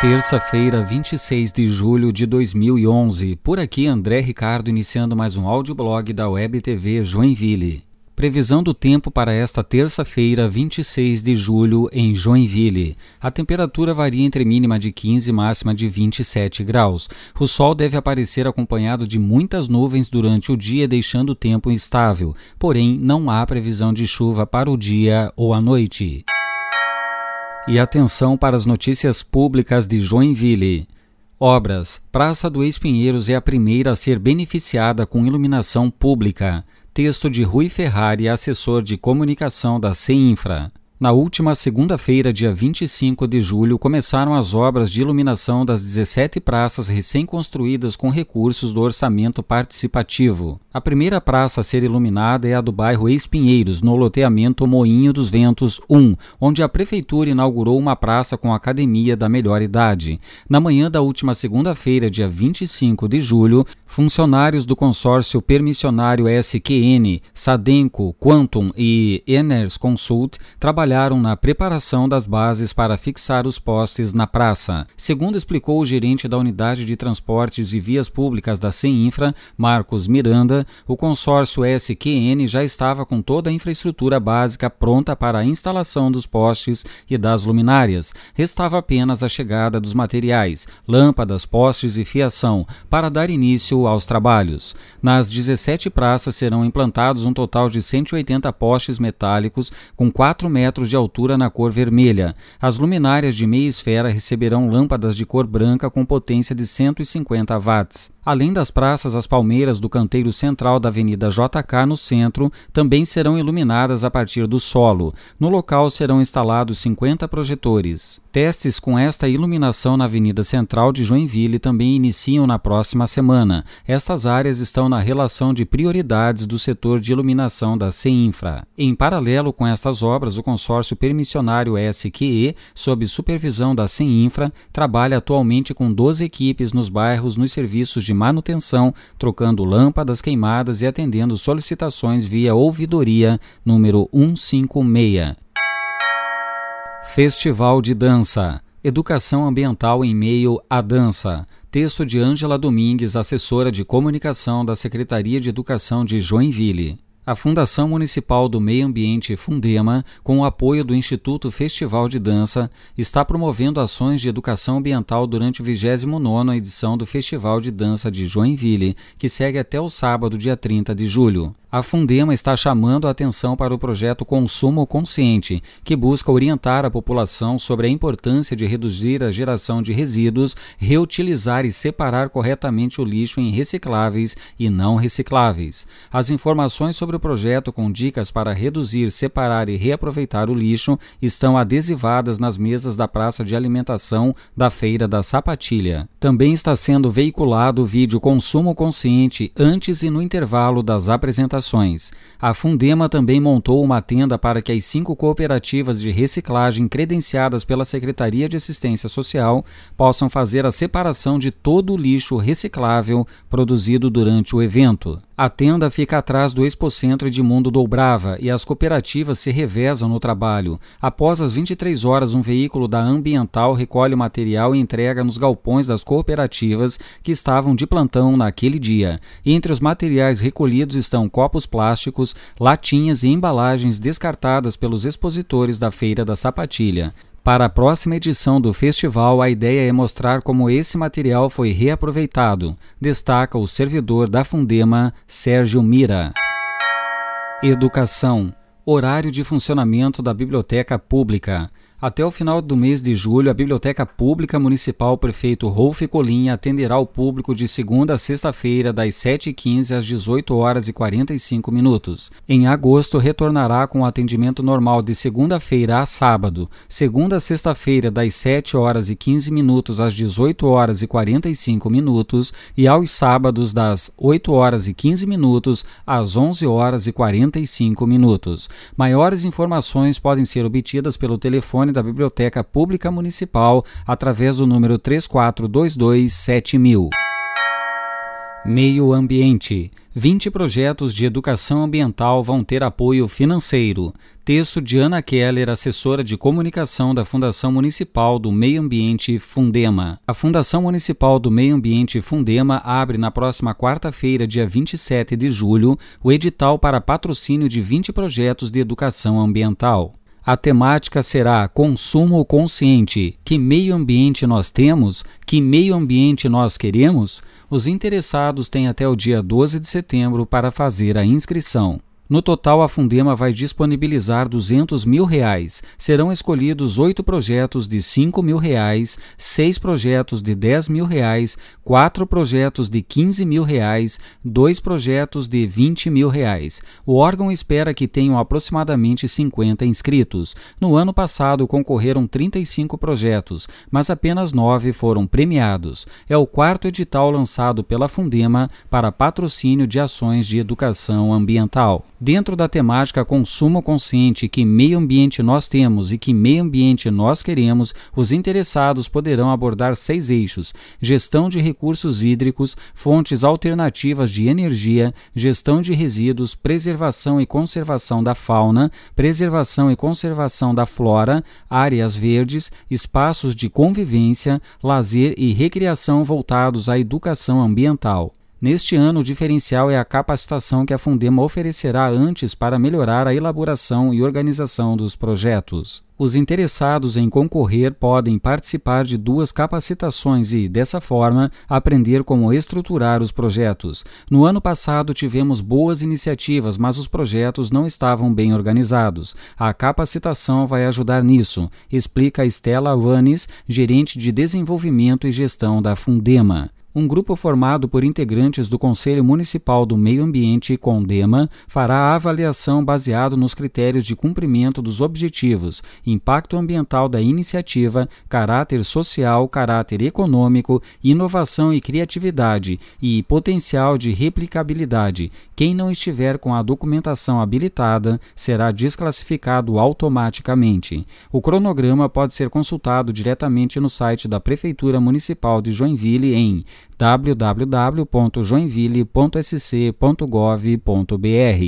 Terça-feira, 26 de julho de 2011. Por aqui, André Ricardo iniciando mais um audioblog da Web TV Joinville. Previsão do tempo para esta terça-feira, 26 de julho, em Joinville. A temperatura varia entre mínima de 15 e máxima de 27 graus. O sol deve aparecer acompanhado de muitas nuvens durante o dia, deixando o tempo instável. Porém, não há previsão de chuva para o dia ou a noite e atenção para as notícias públicas de Joinville. Obras: Praça do Ex-Pinheiros é a primeira a ser beneficiada com iluminação pública. Texto de Rui Ferrari, assessor de comunicação da CINFRA. Na última segunda-feira, dia 25 de julho, começaram as obras de iluminação das 17 praças recém-construídas com recursos do orçamento participativo. A primeira praça a ser iluminada é a do bairro Espinheiros, no loteamento Moinho dos Ventos 1, onde a prefeitura inaugurou uma praça com academia da melhor idade. Na manhã da última segunda-feira, dia 25 de julho, funcionários do consórcio permissionário SQN, Sadenco, Quantum e Eners Consult trabalharam trabalharam na preparação das bases para fixar os postes na praça, segundo explicou o gerente da Unidade de Transportes e Vias Públicas da CEINFRA, Marcos Miranda, o consórcio SQN já estava com toda a infraestrutura básica pronta para a instalação dos postes e das luminárias. Restava apenas a chegada dos materiais, lâmpadas, postes e fiação, para dar início aos trabalhos. Nas 17 praças serão implantados um total de 180 postes metálicos com 4 metros metros de altura na cor vermelha. As luminárias de meia esfera receberão lâmpadas de cor branca com potência de 150 watts. Além das praças, as palmeiras do canteiro central da Avenida JK, no centro, também serão iluminadas a partir do solo. No local serão instalados 50 projetores. Testes com esta iluminação na Avenida Central de Joinville também iniciam na próxima semana. Estas áreas estão na relação de prioridades do setor de iluminação da CEINFRA. Em paralelo com estas obras, o consórcio permissionário SQE, sob supervisão da CEINFRA, trabalha atualmente com 12 equipes nos bairros nos serviços de manutenção, trocando lâmpadas queimadas e atendendo solicitações via ouvidoria número 156. Festival de Dança Educação Ambiental em Meio à Dança. Texto de Ângela Domingues, assessora de comunicação da Secretaria de Educação de Joinville. A Fundação Municipal do Meio Ambiente Fundema, com o apoio do Instituto Festival de Dança, está promovendo ações de educação ambiental durante a 29 edição do Festival de Dança de Joinville, que segue até o sábado, dia 30 de julho. A Fundema está chamando a atenção para o projeto Consumo Consciente, que busca orientar a população sobre a importância de reduzir a geração de resíduos, reutilizar e separar corretamente o lixo em recicláveis e não recicláveis. As informações sobre o projeto com dicas para reduzir, separar e reaproveitar o lixo estão adesivadas nas mesas da praça de alimentação da Feira da Sapatilha. Também está sendo veiculado o vídeo Consumo Consciente antes e no intervalo das apresentações a Fundema também montou uma tenda para que as cinco cooperativas de reciclagem credenciadas pela Secretaria de Assistência Social possam fazer a separação de todo o lixo reciclável produzido durante o evento. A tenda fica atrás do Expocentro Edmundo Dobrava e as cooperativas se revezam no trabalho. Após as 23 horas, um veículo da Ambiental recolhe o material e entrega nos galpões das cooperativas que estavam de plantão naquele dia. Entre os materiais recolhidos estão copos copos plásticos, latinhas e embalagens descartadas pelos expositores da Feira da Sapatilha. Para a próxima edição do festival, a ideia é mostrar como esse material foi reaproveitado, destaca o servidor da Fundema, Sérgio Mira. Educação horário de funcionamento da biblioteca pública. Até o final do mês de julho, a Biblioteca Pública Municipal Prefeito Rolf Colim atenderá o público de segunda a sexta-feira, das 7h15 às 18 horas e 45 minutos. Em agosto, retornará com o atendimento normal de segunda-feira a sábado, segunda a sexta-feira, das 7 horas e 15 minutos às 18 horas e 45 minutos, e aos sábados, das 8 horas e 15 minutos às 11 horas e 45 minutos. Maiores informações podem ser obtidas pelo telefone telefone da Biblioteca Pública Municipal através do número 34227000. Meio Ambiente. 20 projetos de educação ambiental vão ter apoio financeiro. Texto de Ana Keller, assessora de comunicação da Fundação Municipal do Meio Ambiente Fundema. A Fundação Municipal do Meio Ambiente Fundema abre na próxima quarta-feira, dia 27 de julho, o edital para patrocínio de 20 projetos de educação ambiental. A temática será consumo consciente. Que meio ambiente nós temos? Que meio ambiente nós queremos? Os interessados têm até o dia 12 de setembro para fazer a inscrição. No total, a Fundema vai disponibilizar 200 mil reais. Serão escolhidos oito projetos de 5 mil reais, seis projetos de 10 mil reais, quatro projetos de 15 mil reais, dois projetos de 20 mil reais. O órgão espera que tenham aproximadamente 50 inscritos. No ano passado concorreram 35 projetos, mas apenas nove foram premiados. É o quarto edital lançado pela Fundema para patrocínio de ações de educação ambiental dentro da temática consumo consciente, que meio ambiente nós temos e que meio ambiente nós queremos, os interessados poderão abordar seis eixos: gestão de recursos hídricos, fontes alternativas de energia, gestão de resíduos, preservação e conservação da fauna, preservação e conservação da flora, áreas verdes, espaços de convivência, lazer e recreação voltados à educação ambiental. Neste ano, o diferencial é a capacitação que a Fundema oferecerá antes para melhorar a elaboração e organização dos projetos. Os interessados em concorrer podem participar de duas capacitações e, dessa forma, aprender como estruturar os projetos. No ano passado tivemos boas iniciativas, mas os projetos não estavam bem organizados. A capacitação vai ajudar nisso, explica Estela Vanes, gerente de desenvolvimento e gestão da Fundema um grupo formado por integrantes do Conselho Municipal do Meio Ambiente e Condema fará a avaliação baseado nos critérios de cumprimento dos objetivos, impacto ambiental da iniciativa, caráter social, caráter econômico, inovação e criatividade e potencial de replicabilidade. Quem não estiver com a documentação habilitada será desclassificado automaticamente. O cronograma pode ser consultado diretamente no site da Prefeitura Municipal de Joinville em www.joinville.sc.gov.br.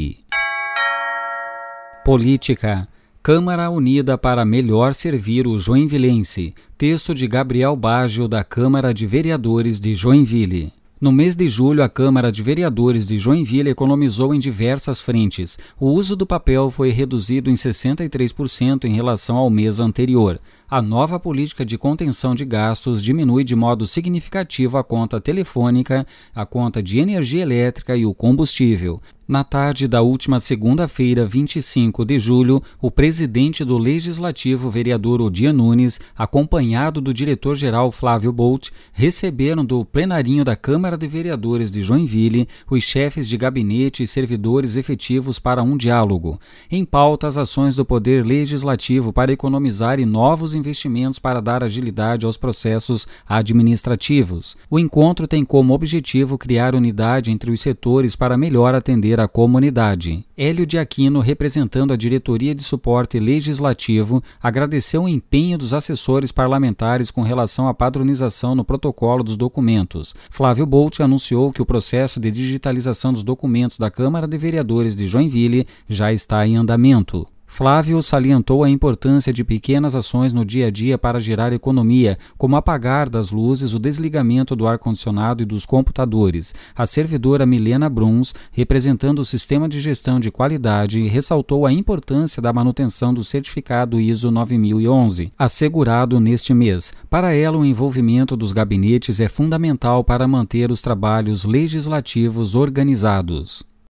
Política Câmara Unida para melhor servir o joinvilense. Texto de Gabriel Baggio da Câmara de Vereadores de Joinville. No mês de julho, a Câmara de Vereadores de Joinville economizou em diversas frentes. O uso do papel foi reduzido em 63% em relação ao mês anterior a nova política de contenção de gastos diminui de modo significativo a conta telefônica, a conta de energia elétrica e o combustível. Na tarde da última segunda-feira, 25 de julho, o presidente do Legislativo, vereador Odia Nunes, acompanhado do diretor-geral Flávio Bolt, receberam do plenarinho da Câmara de Vereadores de Joinville os chefes de gabinete e servidores efetivos para um diálogo. Em pauta, as ações do Poder Legislativo para economizar e novos investimentos para dar agilidade aos processos administrativos. O encontro tem como objetivo criar unidade entre os setores para melhor atender a comunidade. Hélio de Aquino, representando a Diretoria de Suporte Legislativo, agradeceu o empenho dos assessores parlamentares com relação à padronização no protocolo dos documentos. Flávio Bolt anunciou que o processo de digitalização dos documentos da Câmara de Vereadores de Joinville já está em andamento. Flávio salientou a importância de pequenas ações no dia a dia para gerar economia, como apagar das luzes o desligamento do ar-condicionado e dos computadores. A servidora Milena Bruns, representando o Sistema de Gestão de Qualidade, ressaltou a importância da manutenção do certificado ISO 9011, assegurado neste mês. Para ela, o envolvimento dos gabinetes é fundamental para manter os trabalhos legislativos organizados.